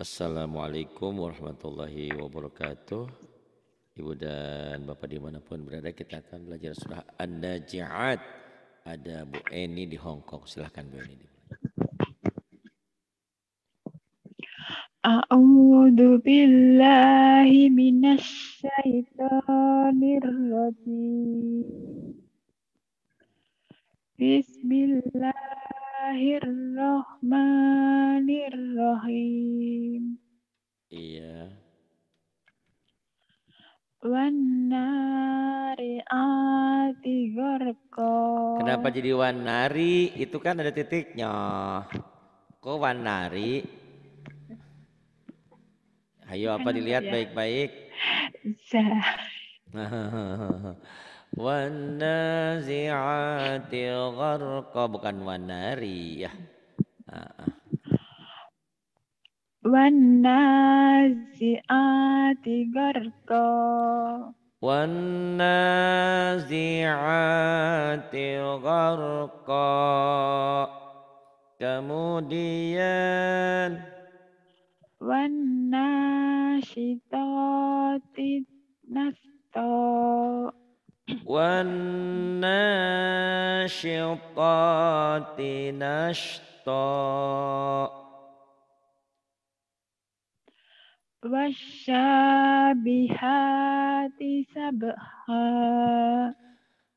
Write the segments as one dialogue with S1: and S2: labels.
S1: Assalamualaikum warahmatullahi wabarakatuh Ibu dan Bapak dimanapun berada kita akan belajar surah Anda jihad Ada Bu Eni di Hong Kong silahkan Bu Eni
S2: A'udhu billahi minas syaitanir Bismillah Bismillahirrahmanirrahim.
S1: Iya.
S2: Wanari ati gorko. Kenapa jadi
S1: wanari? Itu kan ada titiknya. Kok wanari? Ayo apa kan dilihat ya. baik-baik. Zah. wanazi'ati gharqa bukan wanari ya
S2: wanazi'ati gharqa
S1: wanazi'ati gharqa kemudian
S2: wanasyitati nasto
S1: والناشطات نشطا
S2: والسابحات سبحا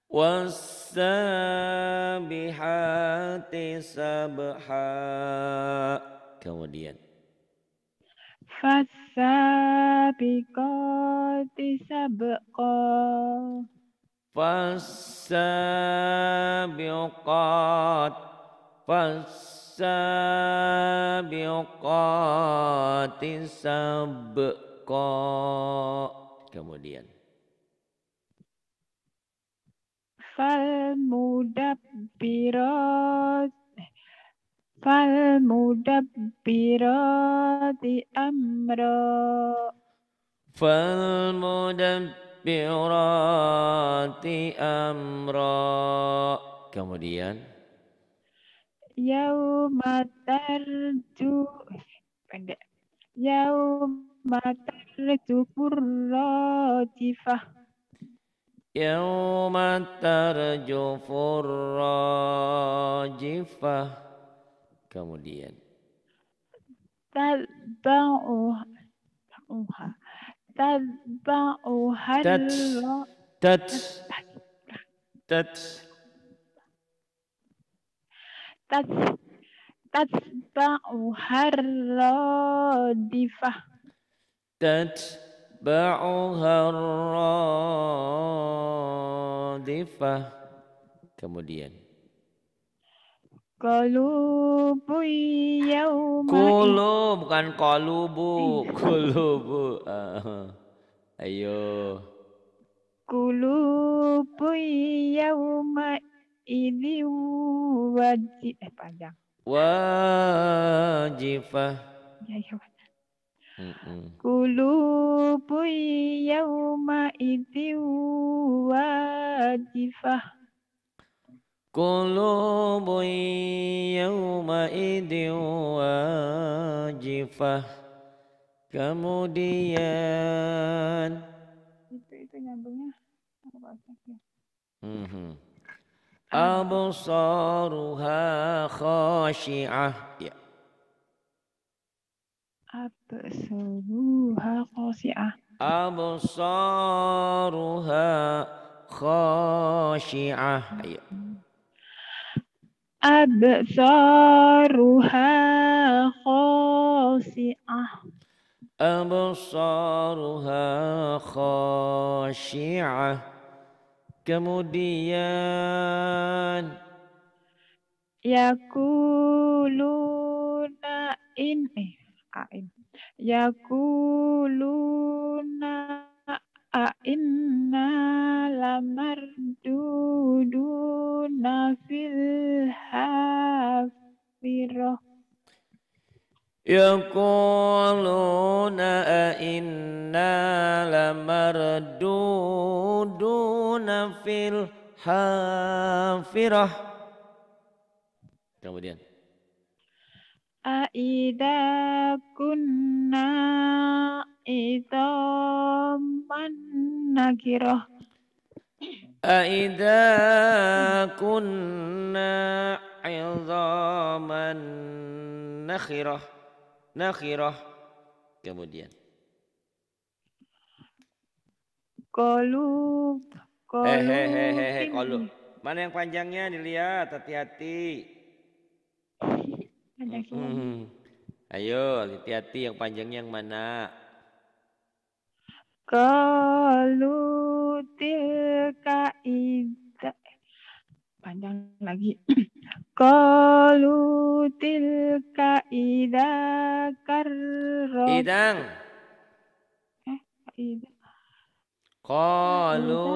S1: والسابحات سبحا kemudian
S2: فالسابقات سبقا
S1: Fasabioqat, fasabioqat, di sabeko. Kemudian,
S2: fal mudap pirat, fal mudap pirat, di amro.
S1: Fal mudap birati amra. Kemudian
S2: Yauma tarju pendek. Yauma tarju kurratifah.
S1: Yauma tarju furrajifah. Kemudian.
S2: Tadba'uha. Tadba'uha. That bar or hard that that that
S1: kemudian Kolubu
S2: yauma Kulu
S1: bukan kolubu iya. Kulubu uh, Ayo
S2: Kulubu yauma Ini wajib Eh panjang
S1: wajibah Ya ya Mm
S2: Kulubu yauma idin wajifah
S1: قلوب يومئذ واجفة kemudian
S2: itu itu nyambungnya
S1: mhm. Abu Saruha khashi'ah ya
S2: Abu Saruha khashi'ah
S1: absaruha khashi'ah ya
S2: أبصارها
S1: Abu أبصارها خاشعة Kemudian
S2: Yakuluna in eh, Yakuluna A'inna lamarduduna fil hafirah
S1: Yaquluna a'inna lamarduduna fil hafirah Kemudian
S2: A'idha kunna عظاما نكرة
S1: أإذا كنا عظاما نخرة نخرة kemudian
S2: kolub
S1: kolub kolub mana yang panjangnya dilihat hati-hati ada hmm. ayo hati-hati yang panjangnya yang mana
S2: Kalu tilka ida panjang lagi. Kalu tilka ida karro. Idang. Eh, idang.
S1: Kalu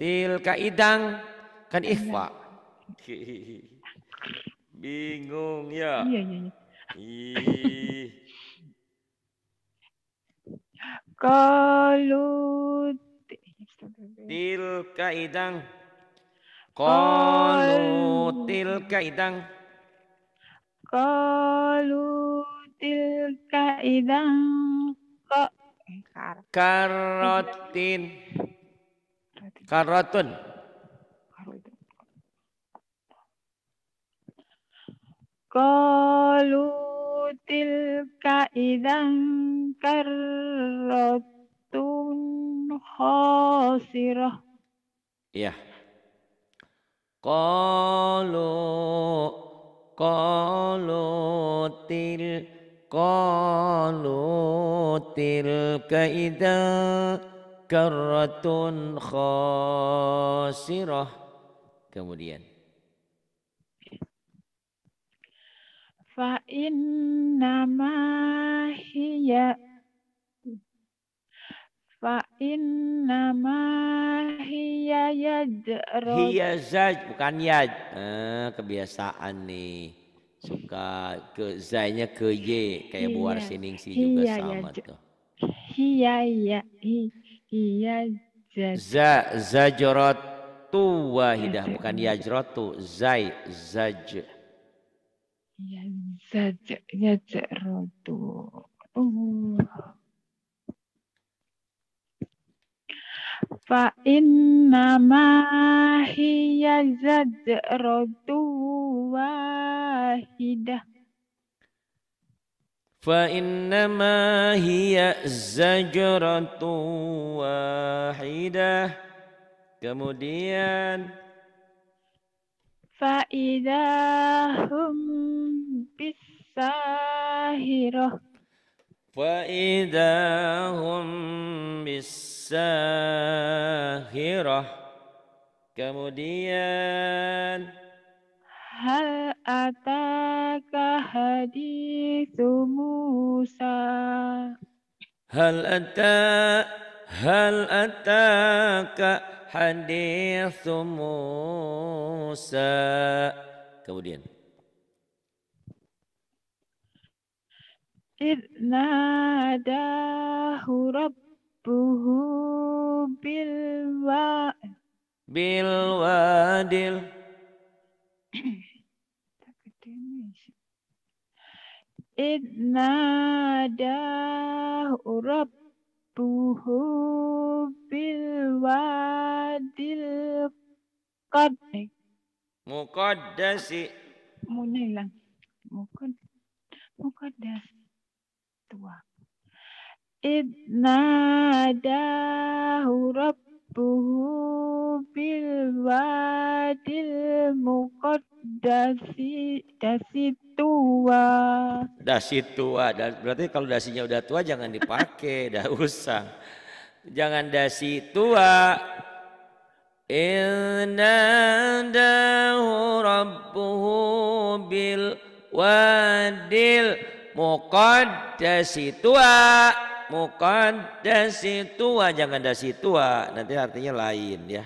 S1: tilka idang kan ihfa. Bingung ya. Iya iya iya.
S2: Kalu
S1: tilka idang. Kalu tilka kaidang,
S2: Kalu tilka idang. Kok
S1: karotin. Karotun. Kalu
S2: tilka idzan karratun
S1: khasirah. Iya. Kalu kalu til kalu tilka idzan karratun khasirah. Kemudian
S2: Fa ya. fa inna ma hiya يجرب hiya
S1: zaj bukan yaj eh, kebiasaan nih suka ke zainya ke y kayak hiya. buar siningsi juga sama ya, tuh
S2: hiya ya hiya
S1: za zajratu wahidah bukan yajratu zai zaj
S2: Ya zajak ya zajak Fa inna nama hiya zajratu wahida
S1: Fa inna nama hiya zajratu wahida Kemudian
S2: Fa idahum bisahiroh
S1: Fa'idha hum Kemudian
S2: Hal ataka hadithu Musa
S1: Hal ataka Hal Musa Kemudian
S2: Idnadahu Rabbuhu bilwa
S1: bilwadil
S2: Idnadahu Rabbuhu bilwadil qadni
S1: Muqaddasi
S2: Munailan Muqaddasi tua. wadil ناداه dasi dasi tua.
S1: Dasi tua, berarti kalau dasinya udah tua jangan dipakai, dah usah. Jangan dasi tua. Innadahu rabbuhu bil wadil dasi tua dasi tua jangan dasi tua nanti artinya lain ya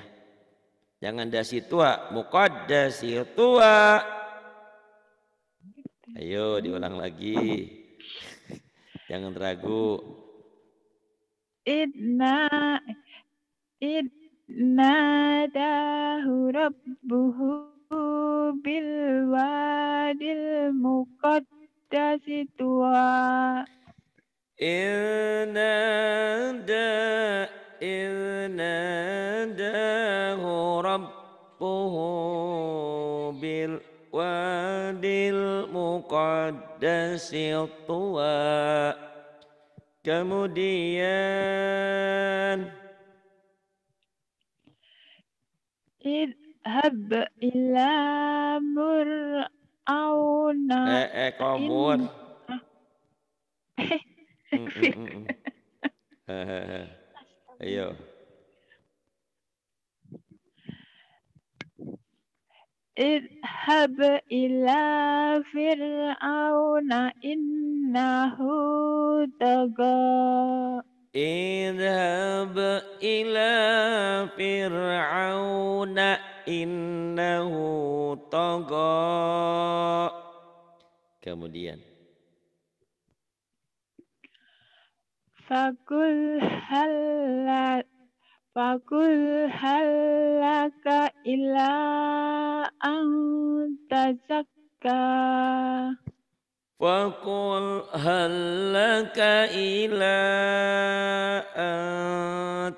S1: jangan dasi tua dasi tua ayo diulang lagi jangan ragu
S2: idna idna dahu rabbuhu bil wadil dasi tua
S1: Inada Inada Rabbuhu Bil Wadil Muqaddasi Tua Kemudian
S2: Idhab Ila Mur'a auna nah, eh eh komun
S1: eh. mm, mm, mm, ayo
S2: Idhab ila fir'auna innahu taga
S1: اذهب ila فرعون إنه طغى kemudian
S2: Fakul halat, Fakul halaka ila an tazakka
S1: وقل هل لك إلى أن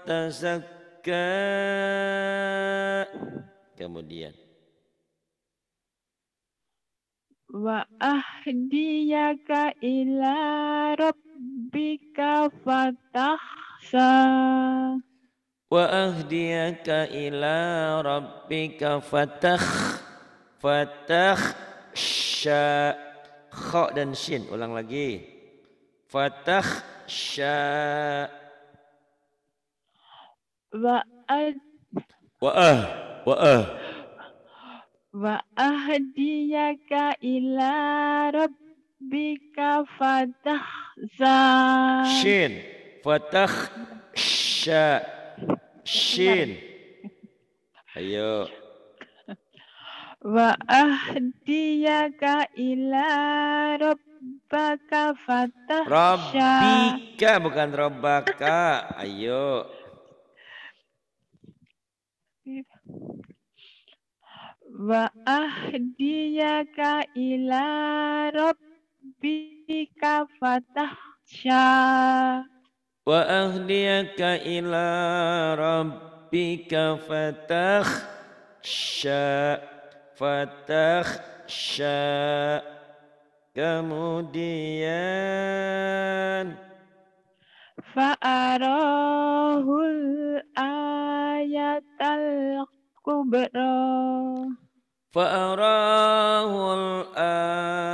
S1: تزكى kemudian
S2: wa ahdiyaka ila rabbika fatahsa
S1: wa ahdiyaka ila rabbika fatah fatahsha kha dan shin. Ulang lagi. Fatah sya.
S2: Wa'ad.
S1: Wa'ah. Wa'ah.
S2: Wa'ahdiyaka ila rabbika fatah za. Shin.
S1: Fatah sya. Shin. Ayo
S2: wa ahdiyaka ila rabbaka fatah rabbika
S1: bukan rabbaka ayo
S2: wa ahdiyaka ila rabbika fatahsha
S1: wa ahdiyaka ila rabbika fatahsha فتخشى kemudian
S2: fa'arahul ayatal kubra
S1: fa'arahul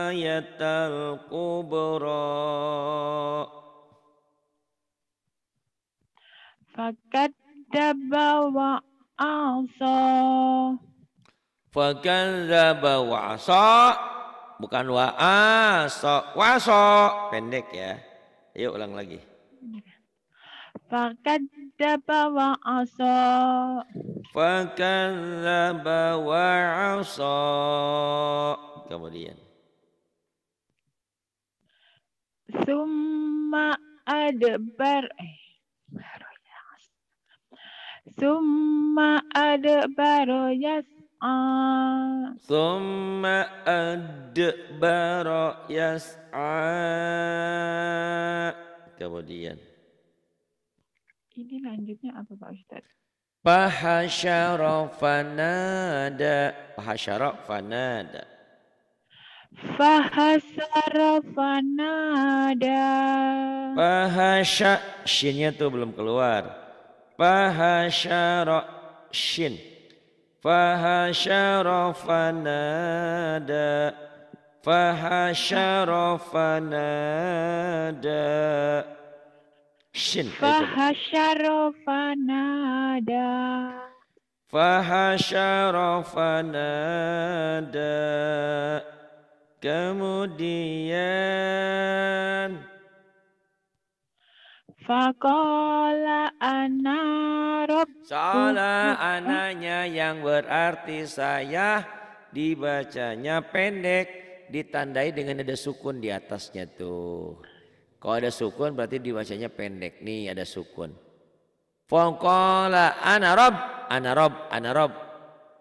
S1: ayatal kubra
S2: fakadaba wa asa
S1: Fakadzaba wa asa bukan wa asa pendek ya. Yuk ulang lagi.
S2: Fakadzaba wa asa.
S1: Fakadzaba wa asa. Kemudian.
S2: Summa adbar. Eh, ya. Summa adbar yas
S1: Thumma Adbara Yasa. kemudian
S2: ini lanjutnya apa Pak
S1: Ustaz? Fahasyara fanada Fahasyara fanada Fahasara
S2: fanada
S1: Fahasya Shinnya tuh belum keluar Fahasyara Shin فحشر فنادى فحشر فنادى فهشر
S2: فحشر فنادى
S1: فحشر فنادى kemudian Fakola
S2: anarob. rob. Soalnya ananya
S1: yang berarti saya dibacanya pendek ditandai dengan ada sukun di atasnya tuh. Kalau ada sukun berarti dibacanya pendek. Nih ada sukun. Fakola anarob, anarob, anarob.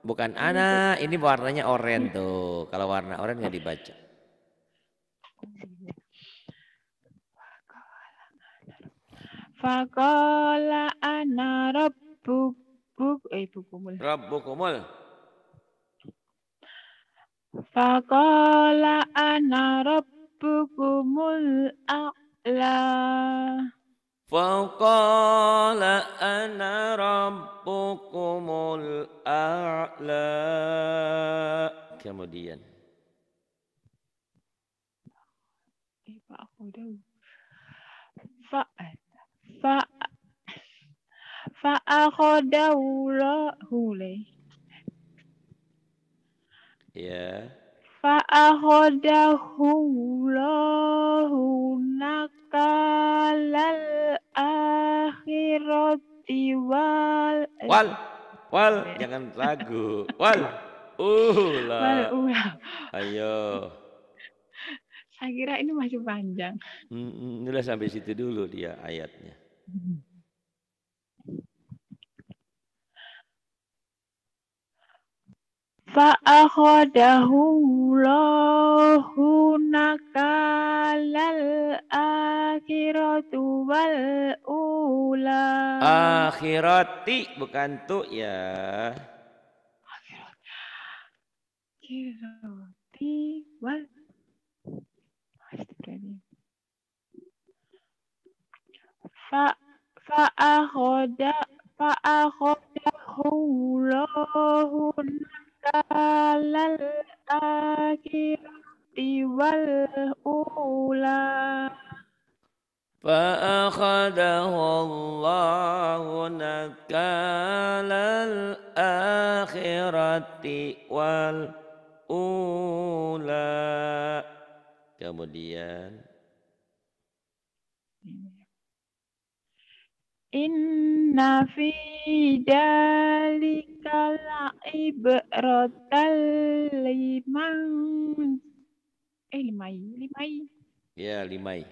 S1: Bukan ana, ini warnanya oranye tuh. Kalau warna oranye nggak dibaca.
S2: فقال انا ربك اي بكمل
S1: ربكمل
S2: فقال انا ربكم الاعلى
S1: فقال انا ربكم الاعلى kemudian
S2: فقال fa fa hule, ya fa akhadahu nakalal akhirati wal wal
S1: wal ya. jangan ragu wal ula wal ula ayo
S2: saya kira ini masih panjang.
S1: Hmm, udah sampai situ dulu dia ayatnya.
S2: فأخذه الله نكال الآخرة والأولى
S1: Akhirati bukan tuh ya
S2: Akhirati wal فأخذ فأخذه الله نكال الآخرة والأولى
S1: فأخذه الله نكال الآخرة والأولى Kemudian
S2: Inna fi dalika la'ibratan liman eh limai limai
S1: ya limai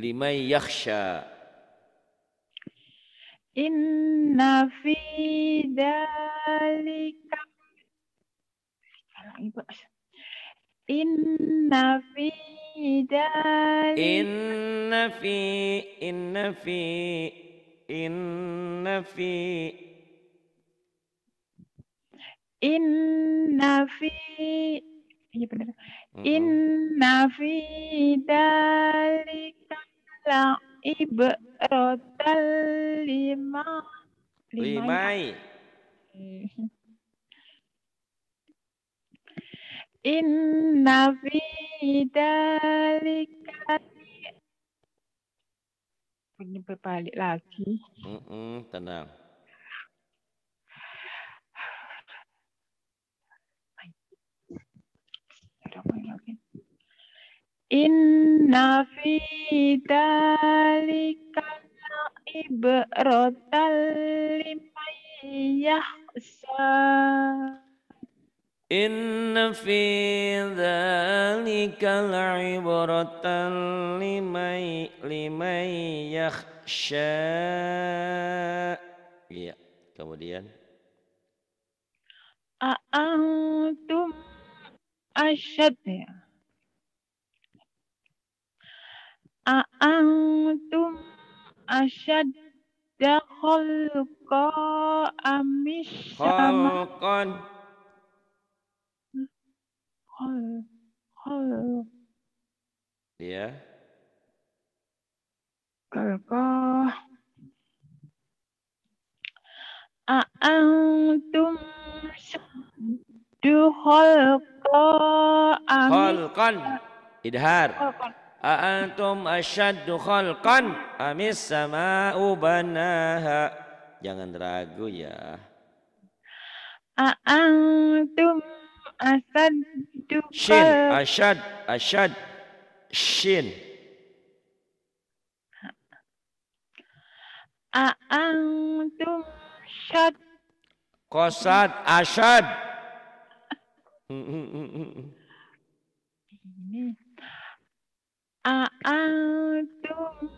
S1: limai yakhsha
S2: Inna fi dalika Inna fi dalika
S1: Inna fi Inna fi Inna fi
S2: Inna fi Iya benar. Inna fi dalika la ibrotal lima
S1: ya. limai.
S2: Inna fi dalika punya berbalik lagi.
S1: Mm -mm, tenang.
S2: Inna fi dalika ibrotal liman yahsa.
S1: Inna fi dhalika la'ibratan limai limay yakhsha. Iya, kemudian.
S2: A'antum asyad ya. A'antum asyad da khalqa amish Khalqan. Halo, halo. Iya. Kalkah. A'antum du khalqa Khalqan.
S1: Idhar. A'antum asyaddu khalqan amis sama'u banaha. Jangan ragu ya. A'antum
S2: asaddu
S1: Shin, asad, asad, shin. A'antum shad Kosad, asad Ini.
S2: A'antum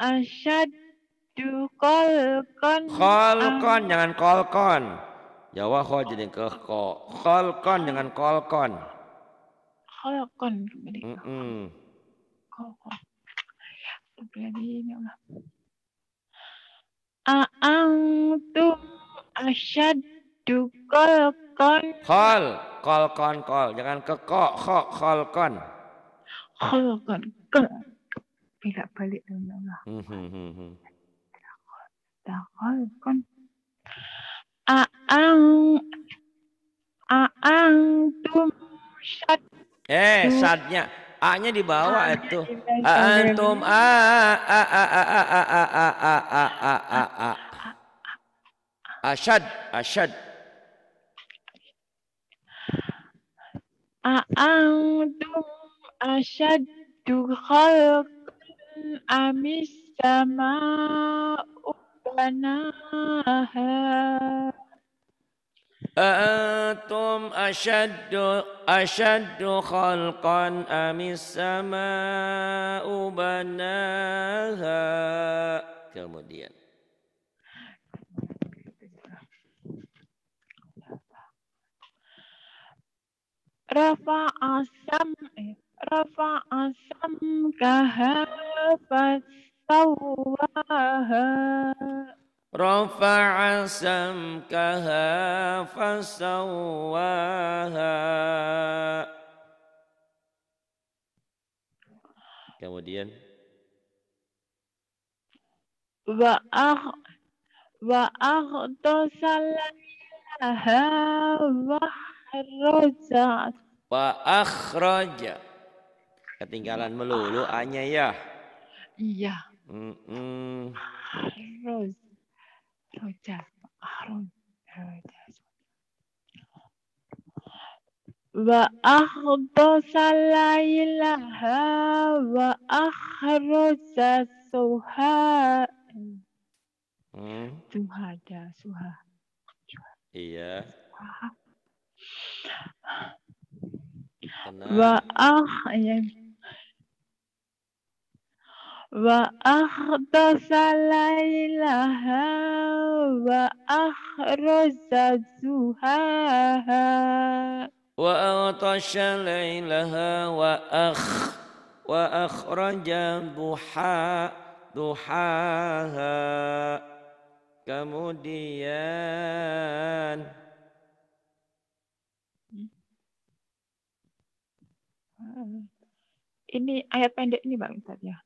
S2: ashaddu kolkon. Kolkon,
S1: jangan kolkon. Ya kho jadi ke kho kolkon dengan kolkon.
S2: Kolkon
S1: jadi mm -mm. kolkon.
S2: Jadi ini Allah. Aantum asyad kolkon.
S1: Kol kolkon kol jangan ke ko ko kolkon.
S2: Kolkon kol. Tidak balik dengan Allah.
S1: Hmm, hmm, hmm,
S2: kolkon aang a tum syad eh sadnya
S1: A-nya di bawah A itu. A antum A A A A A A A A A A A A A a a A
S2: a a a amis sama ubanaha
S1: أأنتم أشد أشد خلقا أم السماء بناها kemudian
S2: رفع السم رفع السمكها فسواها
S1: رفع سمكها فسواها kemudian wa'ah
S2: wa'ah wa akhtasalaha
S1: wa akhraja ketinggalan melulu Anya ya iya mm -mm.
S2: وأغطس ليلها وأخرج سوها
S1: hmm?
S2: سوها ada سوها Iya. wa akhdasa laylaha wa akhraza zuhaha
S1: wa atasha laylaha wa akh wa akhraja duha duhaha kemudian ini
S2: ayat pendek ini Pak Ustaz ya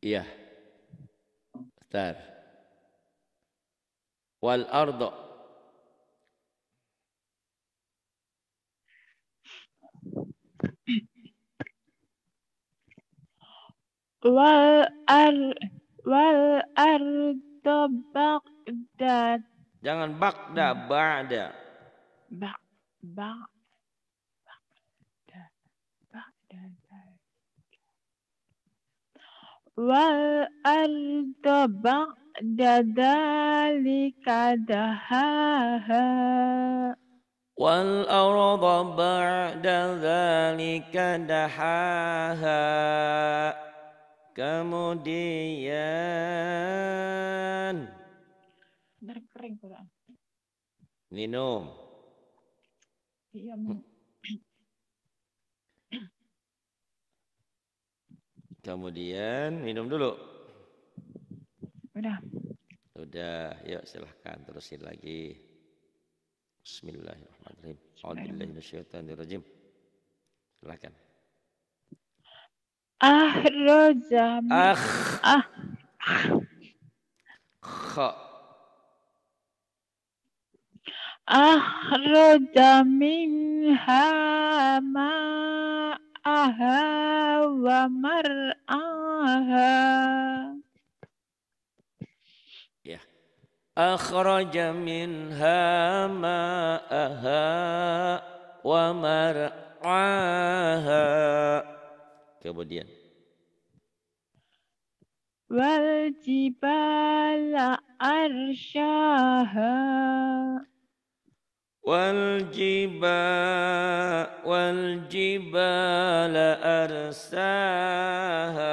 S1: Iya. Bentar. Wal ardo.
S2: Wal ar wal ardo Baghdad.
S1: Jangan Baghdad, Ba'da.
S2: Ba, ba. wal ardo bang dadali
S1: wal ardo bang dadali kadahaha kemudian kurang. minum iya minum Kemudian minum dulu. Udah. Udah, yuk silahkan terusin lagi. Bismillahirrahmanirrahim. Bismillahirrahmanirrahim. Silahkan.
S2: rojam. Ah. Ah. Ah, rojam minha ma'a Aha, wa aha.
S1: Ya. Akhraja minha aha, wa aha. Kemudian.
S2: Wal jibala arsyaha.
S1: والجبال والجبال أرساها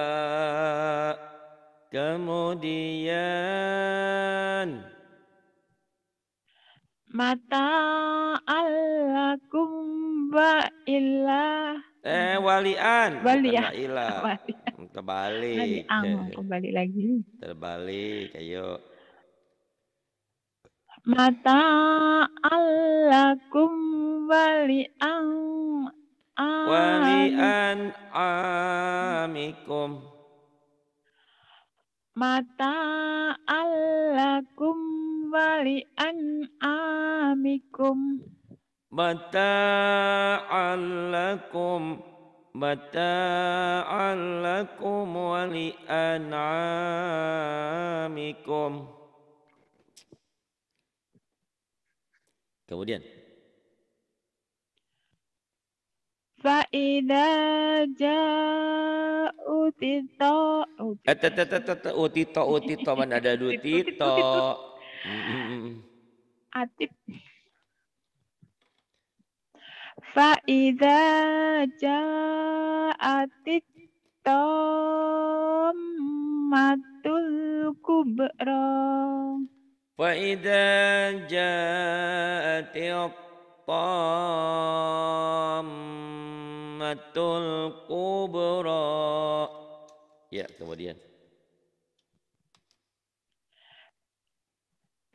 S1: kemudian
S2: mata alakum bailah
S1: eh walian walian ilah kembali
S2: kembali lagi
S1: terbalik ayo
S2: mata alakum wali'an wali'an
S1: amikum
S2: mata alakum wali'an amikum
S1: mata alakum mata alakum wali'an amikum Kemudian
S2: Fa'idha ja'u tito
S1: eh, Tito, tito, mana ada dua tito
S2: Atip Fa'idha ja'atit tommatul kubra
S1: فإذا جاءت الطامة الكبرى ya kemudian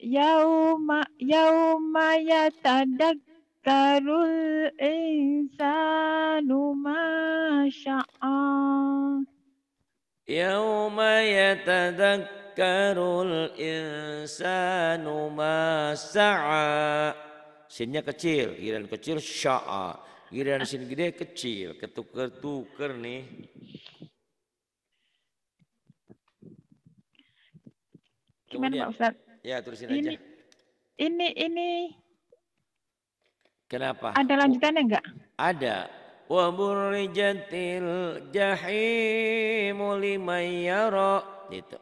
S2: yauma yauma yatadakkarul insanu ma sya'a
S1: yauma yatadakkarul yatadhakkarul insanu ma sa'a. Sinnya kecil, giran kecil sya'a. Giran sin gede kecil, ketuker-tuker nih.
S2: Gimana Pak Ustaz?
S1: Ya, tulisin ini, aja.
S2: Ini ini
S1: Kenapa? Ada lanjutannya enggak? Ada. Wa burrijatil jahimu liman yara. Gitu.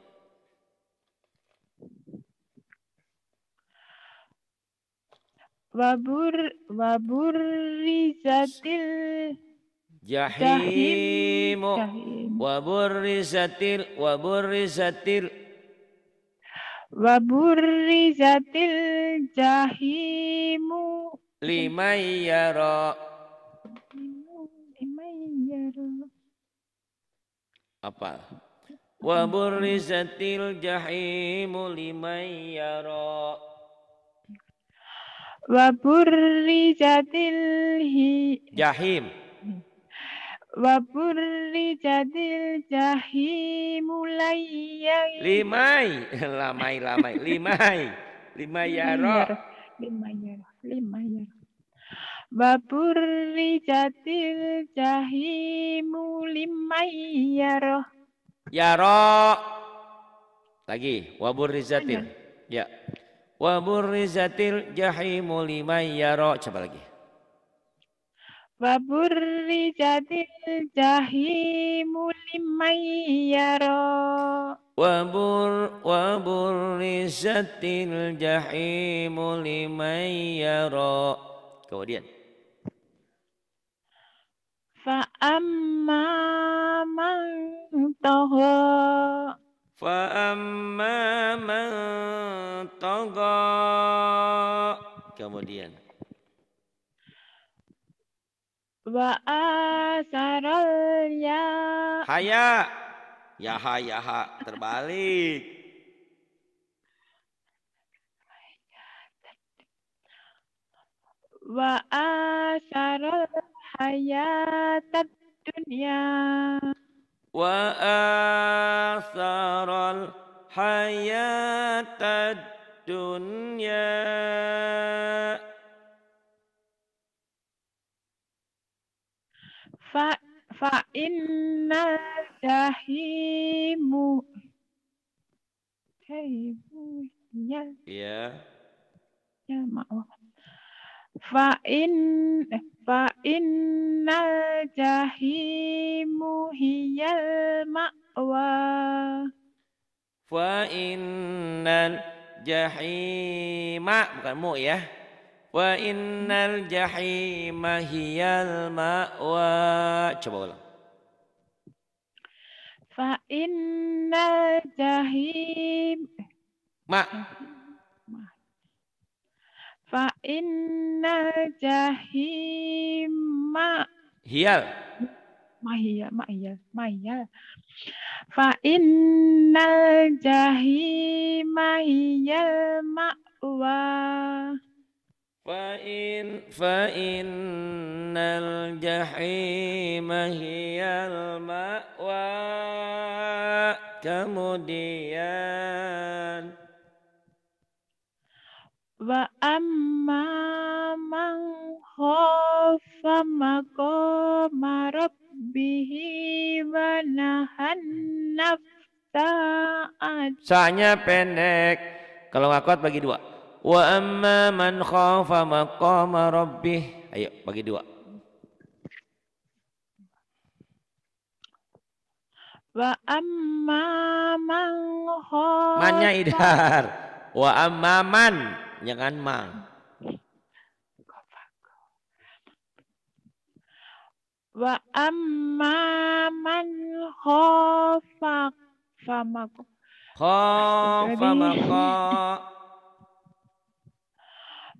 S1: wabur wabur
S2: rizatil
S1: jahimu wabur wabur rizatil, rizatil, wabur
S2: rizatil jahimu
S1: lima Lima
S2: limai
S1: Apa? apa rizatil jahimu ya ro
S2: wa burrijatil hi jahim wa burrijatil jahim mulai limai
S1: lamai lamai limai limai yaro
S2: limai yaro limai yaro ya wa burrijatil jahimu limai yaro
S1: yaro lagi wa burrijatil ya wa burrizatil jahimu liman yara coba lagi
S2: wa burrizatil jahimu liman yara
S1: wa bur wa burrizatil jahimu liman yara kemudian
S2: fa amma man
S1: Kemudian. Wa taga. Kemudian. ya. Haya. Yaha yaha. Terbalik.
S2: wa asarul hayatat dunia wa fa in eh, fa innal jahimu hiyal ma'wa
S1: fa innal jahima bukan mu ya wa innal jahima hiyal ma'wa coba ulang
S2: fa innal jahim eh, ma fa inna
S1: jahima hiyal
S2: mahiyal mahiyal mahiyal fa innal jahima hiyal ma'wa
S1: fa in fa innal jahima hiyal ma'wa kemudian
S2: wa amma man khafa maqama rabbihi wa Sahnya
S1: pendek. Kalau kuat bagi dua. Wa amma man khafa maqama rabbih. Ayo bagi dua.
S2: Wa amma man khafa. Mannya idhar.
S1: Wa amma man ya kan Mang? Wa
S2: amma man khofa famako.
S1: Khofa mako.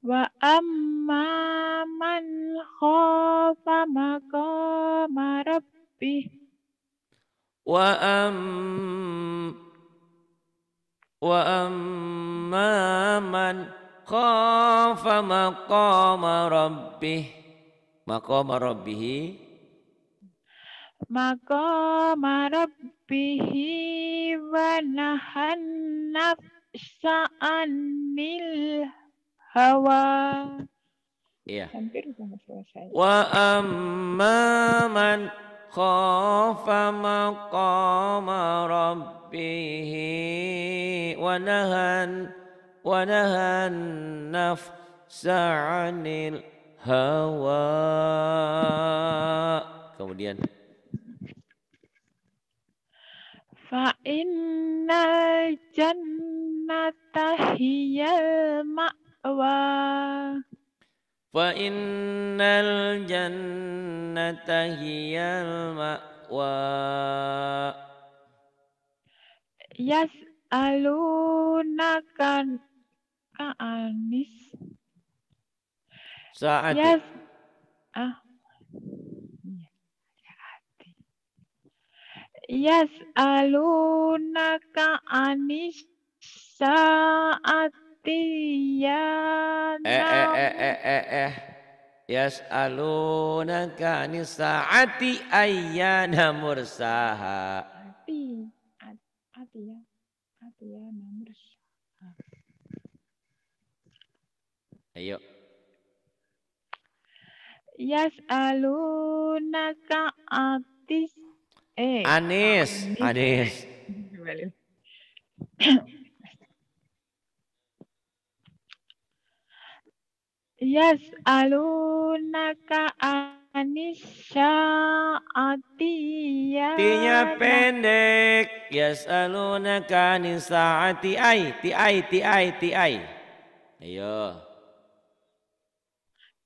S2: Wa amma man khofa marabbi.
S1: Wa am wa amma man khafa maqama rabbih maqama rabbih
S2: maqama rabbihi wa nahan nafsa anil hawa Iya. Hampir sudah selesai.
S1: Wa amman khafa maqama rabbih wa nahan ونهى النفس عن الهوى kemudian
S2: fa inna jannata hiya ma'wa
S1: fa innal jannata hiya ma'wa
S2: yas'alunaka Kak Anis?
S1: Saat. Ya,
S2: ah. Iya, ya, yes. Ah. Yes, Aluna ka anis saati ya eh, eh, eh,
S1: eh, eh, eh. Yes, ka anis saati ayana mursaha.
S2: Ati, ati ya, ati ya. Ayo. Nah, ka atis eh
S1: Anis, Anis.
S2: Anis. ka anis sa'ati ya Tinya
S1: pendek ka anis ati Ai, ti ai, ti ai, ti ai Ayo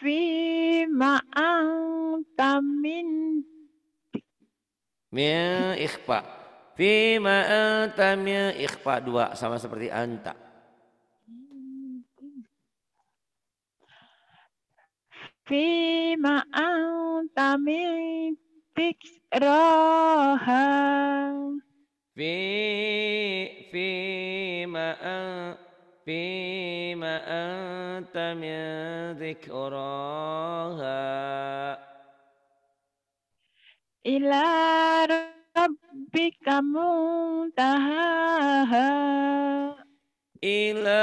S2: fi ma'anta min
S1: min ikhfa fi ma'anta min ikhfa dua sama seperti anta
S2: fi ma'anta min tikraha
S1: fi fi ma'anta فيما أنت من ذكراها إلى
S2: ربك منتهاها
S1: إلى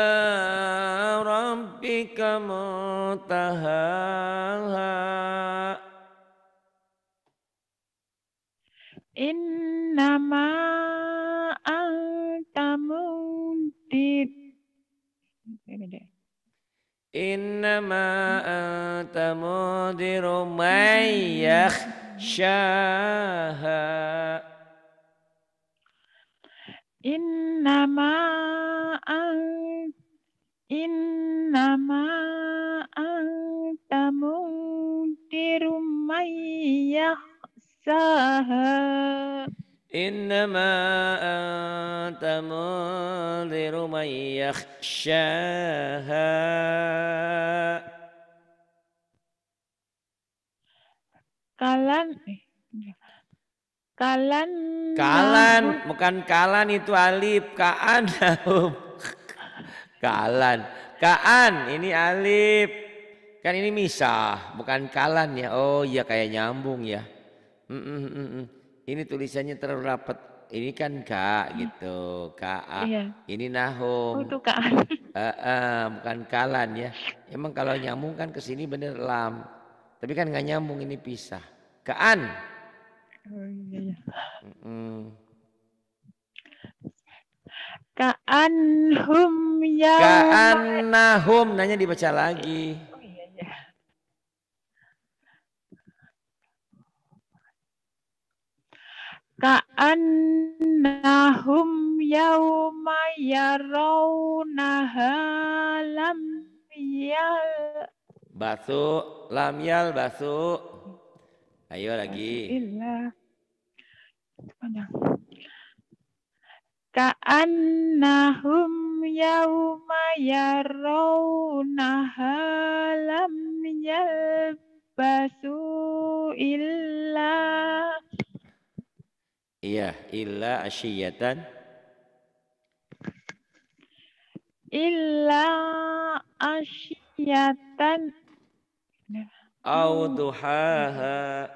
S1: ربك منتهاها
S2: إنما Ini
S1: Innama anta mudiru syaha. Innama an
S2: Innama anta mudiru man yakhsaha.
S1: إنما أنت منذر من يخشاها
S2: Kalan Kalan Kalan
S1: bukan kalan itu alif kaan Kalan Kaan ini alif kan ini misah bukan kalan ya oh iya kayak nyambung ya mm -mm -mm ini tulisannya terlalu rapat. Ini kan kak hmm. gitu, kak. Iya. Ini nahum. Oh, itu kak. Uh, bukan kalan ya. Emang kalau nyambung kan ke sini bener lam. Tapi kan nggak nyambung ini pisah. Kaan.
S2: Oh, iya, iya.
S1: Kaan hum ya. Kaan nahum nanya dibaca lagi.
S2: annahum yawma yarawnaha lam yal
S1: basu lam yal basu ayo lagi
S2: Ilah. panjang ka'annahum yawma yarawnaha lam Basu illa
S1: Iya, illa asyiyatan.
S2: Illa asyiyatan.
S1: Auduhaha.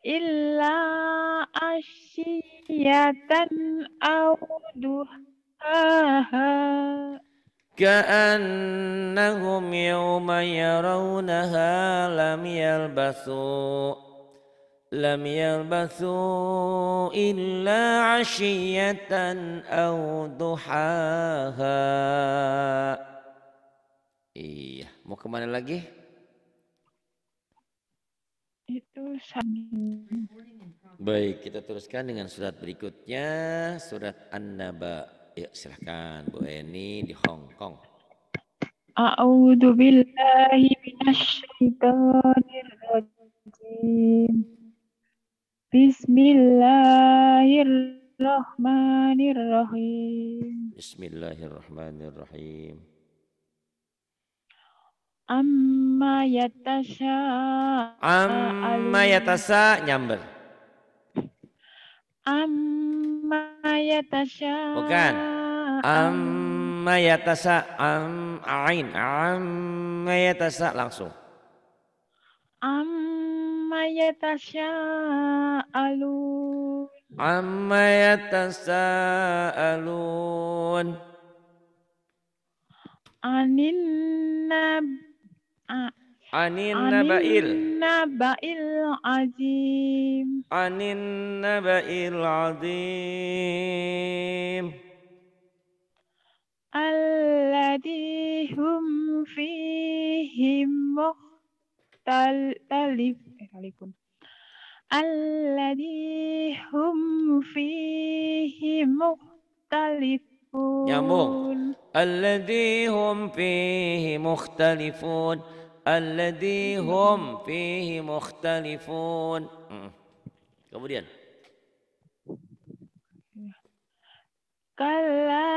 S2: Illa asyiyatan au duhaha.
S1: كأنهم يوم يرونها لم لم يلبثوا إلا عشية أو ضحاها Iya, mau kemana lagi? Itu Baik, kita teruskan dengan surat berikutnya, surat An-Naba. Ya, silahkan Bu Eni di Hong Kong.
S2: A'udzu billahi minasyaitonir rajim. Bismillahirrahmanirrahim.
S1: Bismillahirrahmanirrahim.
S2: Amma yatasha.
S1: Amma yatasha nyamber.
S2: Amma yatasha.
S1: Bukan. Amma yatasha. Am ain. Amma yatasha langsung.
S2: Amma amma yatasyaa'alun
S1: amma yatasyaa'alun
S2: anin nab
S1: anin nabail
S2: nabail azim
S1: anin nabail azim
S2: alladhi hum fihim mukh tal talif eh Alladihum fihi mukhtalifun nyambung
S1: alladhi hum fihi mukhtalifun ya, Alladihum fihi mukhtalifun hmm. kemudian
S2: kala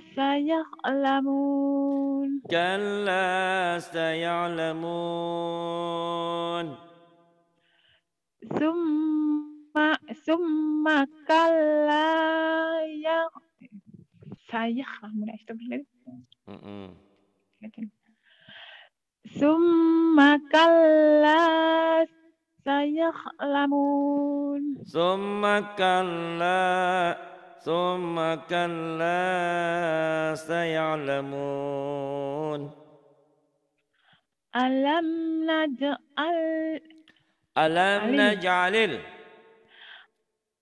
S2: سيعلمون
S1: كلا سيعلمون
S2: ثم ثم كلا يع... سيعلمون ثم كلا سيعلمون
S1: ثم كلا ثم كلا سيعلمون
S2: alam نجعل
S1: ألم نجعل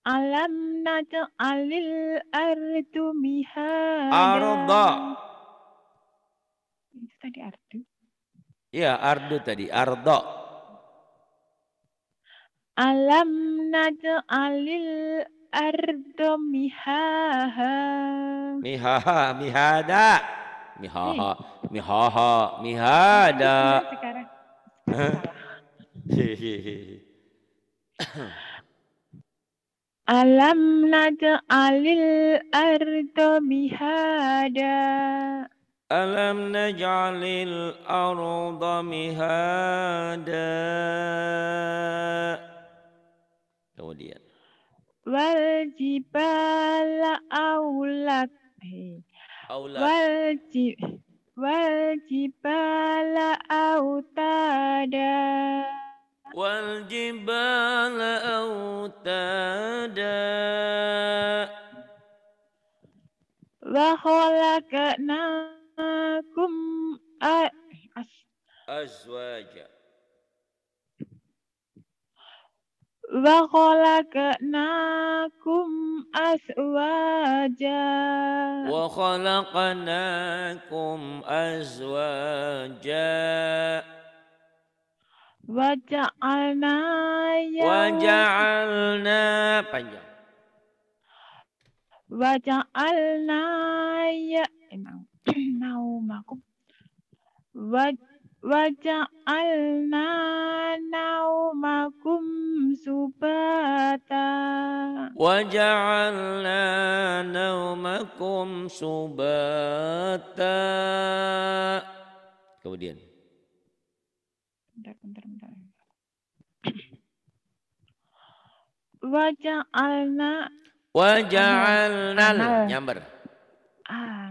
S2: ألم نجعل ardu مهادا أرضا tadi ardu.
S1: Ya, ardu tadi. Ardo.
S2: Alam naj'alil ardo mihaha.
S1: Mihaha, mihada. Mihaha, mihaha, mihada.
S2: Alam naj'alil ardo mihada.
S1: Alam naj'alil arda mihada. Kemudian
S2: wal jibala aulat wal jib wal jibala autada
S1: wal jibala autada
S2: wa khalaqnakum
S1: azwaja
S2: wa khalaqnakum azwaja wa
S1: khalaqnakum azwaja wa ja'alna ya wa ja'alna panjang
S2: wa ja'alna ya naumakum wa waja'alna naumakum subata
S1: waja'alna naumakum subata kemudian bentar bentar bentar
S2: waja'alna
S1: waja'alna nyamber
S2: ah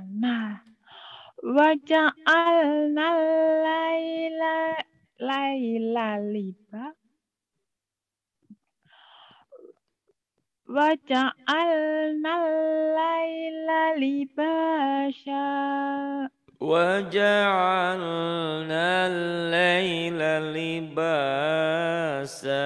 S2: Waja'alna layla layla liba Waja'alna laila libasha
S1: Waja'alna laila libasa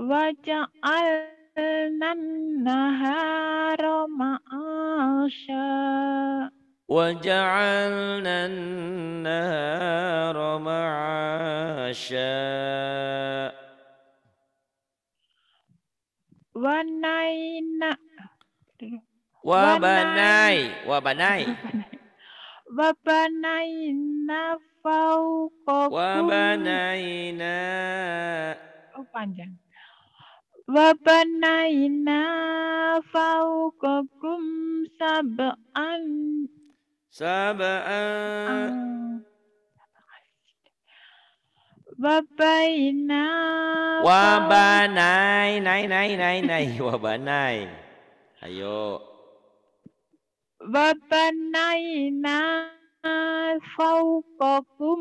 S2: Waja'alna النهار معاشا
S1: وجعلنا النهار معاشا
S2: ونينا
S1: وبناي وبناي
S2: وبنينا فوقكم وبنينا oh panjang Wabanaina faukokum sab'an
S1: Sab'an
S2: Wabaina Wabanai, nai, nai, nai, nai,
S1: wabanai Ayo
S2: Wabanaina faukokum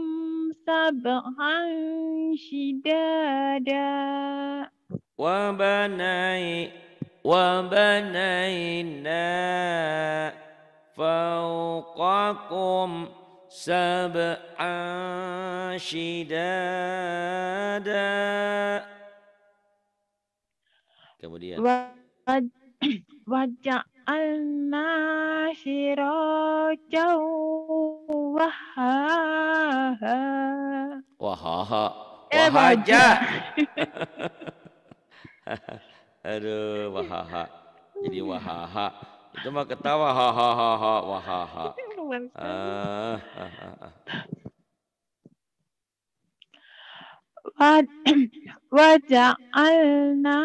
S2: sab'an shidadah
S1: Wabah naik, wabah naik na fau kokum sabah kemudian
S2: wajah alma shiro jau
S1: wahaha wahaha Aduh, wahaha. Jadi wahaha. Itu mah ketawa hahaha wahaha. Ah, ah, ah,
S2: وجعلنا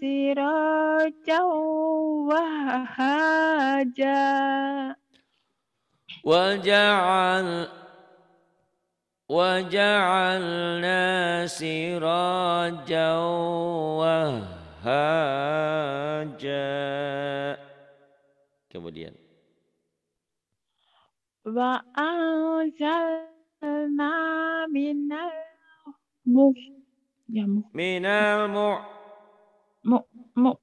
S2: سراجا وهاجا
S1: وجعلنا سراجا وهاجا kemudian
S2: وأنزلنا من المح
S1: من المع
S2: مؤ مؤ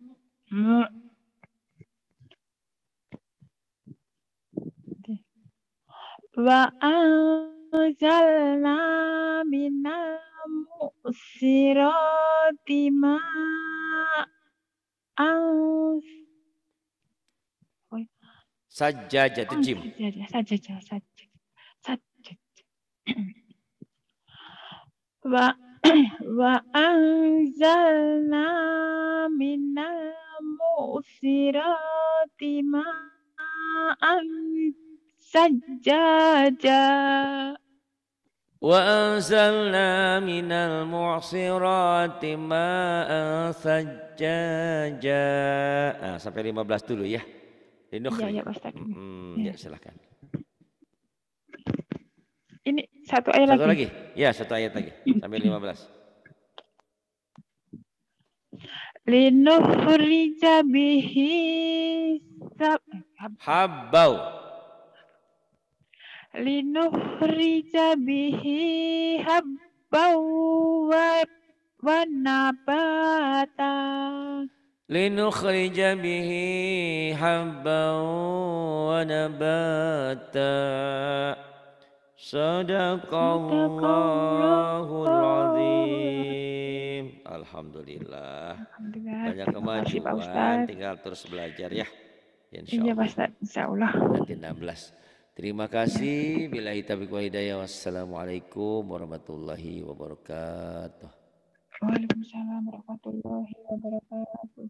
S2: wa anzalna minal mu'sirati ma'an
S1: saja jadi jim
S2: saja saja saja saja wa wa anzalna minal mu'sirati ma'an سجاجا
S1: وأنزلنا من المعصرات ماء ثجاجا nah, sampai 15 dulu ya. Linukhri. Ya, ya, Ustaz. Hmm, ya. ya, silakan.
S2: Ini satu ayat satu lagi. lagi.
S1: Ya, satu ayat lagi sampai
S2: 15. Linukhrija bihi
S1: habau
S2: linuhrija bihi habban wa wa nabata
S1: linukhrija bihi habban wa nabata sadaqallahul azim alhamdulillah, alhamdulillah. banyak kemajuan tinggal terus belajar ya Insya iya, Allah. Iya Pak Ustaz, insya Allah. Nanti 16. Terima kasih. Bila Taufiq wa hidayah. Wassalamualaikum warahmatullahi wabarakatuh. Waalaikumsalam
S2: warahmatullahi wabarakatuh.